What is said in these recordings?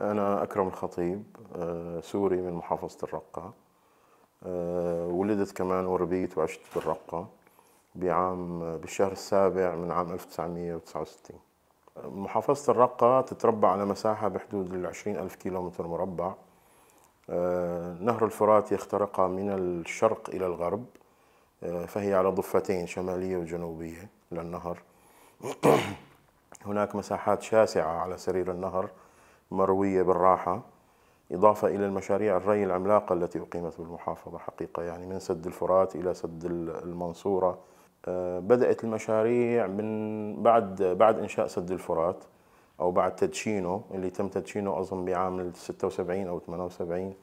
أنا أكرم الخطيب آه، سوري من محافظة الرقة آه، ولدت كمان وربيت وعشت بالرقة بعام بالشهر السابع من عام 1969 محافظة الرقة تتربع على مساحة بحدود ال 20 ألف كيلومتر مربع آه، نهر الفرات يخترقها من الشرق إلى الغرب فهي على ضفتين شمالية وجنوبية للنهر هناك مساحات شاسعة على سرير النهر مروية بالراحة إضافة إلى المشاريع الري العملاقة التي أقيمت بالمحافظة حقيقة يعني من سد الفرات إلى سد المنصورة آه، بدأت المشاريع من بعد بعد إنشاء سد الفرات أو بعد تدشينه اللي تم تدشينه أظن بعام 76 أو 78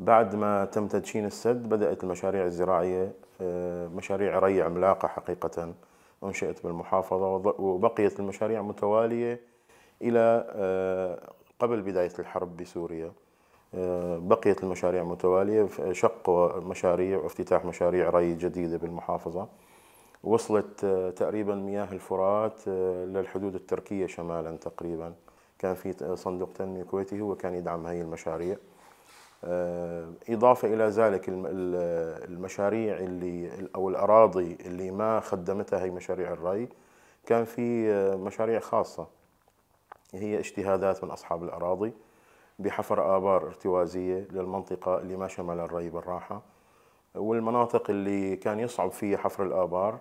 بعد ما تم تدشين السد بدأت المشاريع الزراعية آه، مشاريع ري عملاقة حقيقة أنشئت بالمحافظة وبقيت المشاريع متوالية إلى آه، قبل بداية الحرب بسوريا آه، بقيت المشاريع متوالية شق مشاريع وافتتاح مشاريع ري جديدة بالمحافظة وصلت آه، تقريبا مياه الفرات للحدود التركية شمالا تقريبا كان في صندوق تنمية كويتي هو كان يدعم هي المشاريع إضافة إلى ذلك المشاريع اللي أو الأراضي اللي ما خدمتها هي مشاريع الري كان في مشاريع خاصة هي اجتهادات من أصحاب الأراضي بحفر آبار ارتوازية للمنطقة اللي ما شمل الري بالراحة والمناطق اللي كان يصعب فيها حفر الآبار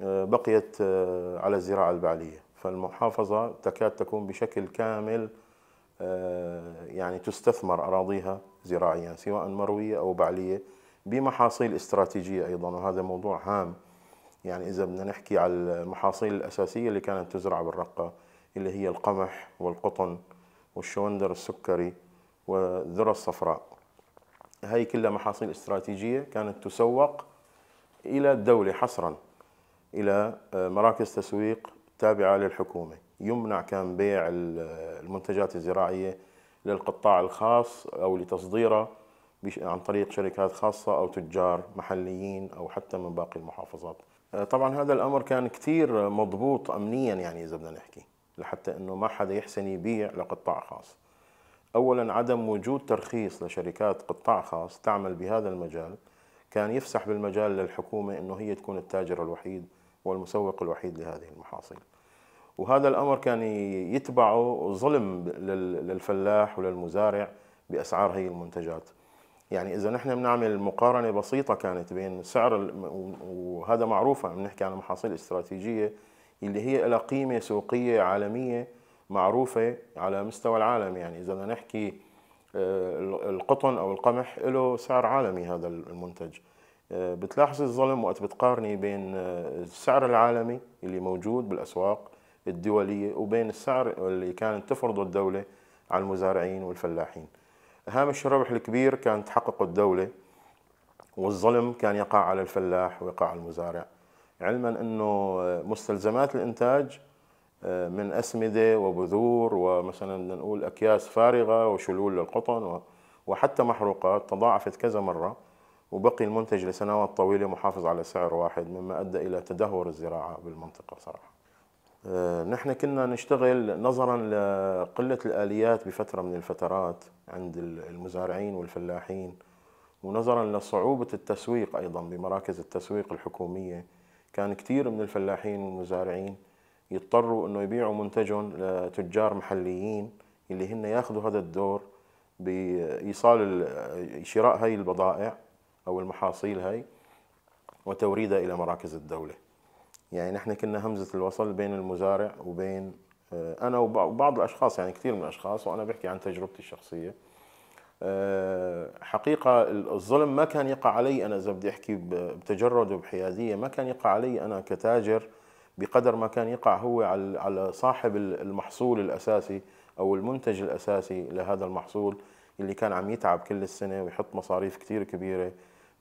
آه، بقيت آه، على الزراعة البعلية فالمحافظة تكاد تكون بشكل كامل آه، يعني تستثمر أراضيها زراعيا سواء مروية أو بعلية بمحاصيل استراتيجية أيضا وهذا موضوع هام يعني إذا بدنا نحكي على المحاصيل الأساسية اللي كانت تزرع بالرقة اللي هي القمح والقطن والشوندر السكري والذرة الصفراء هاي كلها محاصيل استراتيجية كانت تسوق إلى الدولة حصرا إلى آه، مراكز تسويق تابعة للحكومة يمنع كان بيع آه، المنتجات الزراعية للقطاع الخاص أو لتصديرها عن طريق شركات خاصة أو تجار محليين أو حتى من باقي المحافظات آه، طبعا هذا الأمر كان كتير مضبوط أمنيا يعني إذا بدنا نحكي لحتى انه ما حدا يحسن يبيع لقطاع خاص اولا عدم وجود ترخيص لشركات قطاع خاص تعمل بهذا المجال كان يفسح بالمجال للحكومه انه هي تكون التاجر الوحيد والمسوق الوحيد لهذه المحاصيل وهذا الامر كان يتبعه ظلم للفلاح وللمزارع باسعار هي المنتجات يعني اذا نحن بنعمل مقارنه بسيطه كانت بين سعر وهذا معروفه بنحكي عن محاصيل استراتيجيه اللي هي لها قيمه سوقيه عالميه معروفه على مستوى العالم يعني اذا بدنا نحكي آه، القطن او القمح له سعر عالمي هذا المنتج آه، بتلاحظ الظلم وقت بتقارني بين آه، السعر العالمي اللي موجود بالاسواق الدوليه وبين السعر اللي كانت تفرضه الدوله على المزارعين والفلاحين هامش الربح الكبير كان تحققه الدوله والظلم كان يقع على الفلاح ويقع على المزارع علما انه مستلزمات الانتاج آه، من اسمده وبذور ومثلا بدنا نقول اكياس فارغه وشلول للقطن وحتى محروقات تضاعفت كذا مره وبقي المنتج لسنوات طويله محافظ على سعر واحد مما ادى الى تدهور الزراعه بالمنطقه بصراحه. آه، نحن كنا نشتغل نظرا لقله الاليات بفتره من الفترات عند المزارعين والفلاحين ونظرا لصعوبه التسويق ايضا بمراكز التسويق الحكوميه كان كثير من الفلاحين والمزارعين يضطروا انه يبيعوا منتجهم لتجار محليين اللي هن ياخذوا هذا الدور بايصال شراء هاي البضائع او المحاصيل هاي وتوريدها الى مراكز الدوله يعني نحن كنا همزه الوصل بين المزارع وبين آه، انا وبعض الاشخاص يعني كثير من الاشخاص وانا بحكي عن تجربتي الشخصيه آه، حقيقة الظلم ما كان يقع علي أنا إذا بدي أحكي بتجرد وبحيادية ما كان يقع علي أنا كتاجر بقدر ما كان يقع هو على صاحب المحصول الأساسي أو المنتج الأساسي لهذا المحصول اللي كان عم يتعب كل السنة ويحط مصاريف كتير كبيرة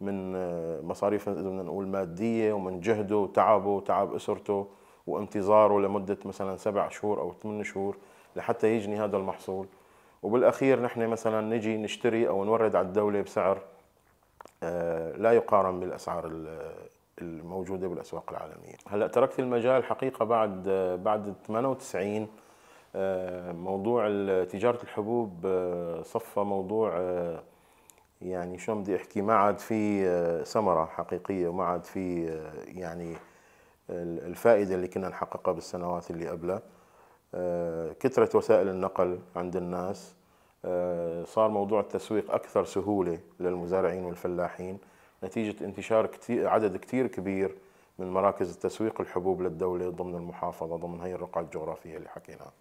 من آه، مصاريف إذا بدنا نقول مادية ومن جهده وتعبه وتعب أسرته وانتظاره لمدة مثلا سبع شهور أو ثمان شهور لحتى يجني هذا المحصول وبالاخير نحن مثلا نجي نشتري او نورد على الدوله بسعر آه، لا يقارن بالاسعار الموجوده بالاسواق العالميه هلا تركت المجال حقيقه بعد آه، بعد 98 آه، موضوع تجاره الحبوب صفى موضوع يعني شلون بدي احكي ما عاد في ثمره حقيقيه وما عاد في يعني الفائده اللي كنا نحققها بالسنوات اللي قبلها آه، كثرة وسائل النقل عند الناس آه، صار موضوع التسويق أكثر سهولة للمزارعين والفلاحين نتيجة انتشار عدد كثير كبير من مراكز التسويق الحبوب للدولة ضمن المحافظة ضمن هي الرقعة الجغرافية اللي حكيناها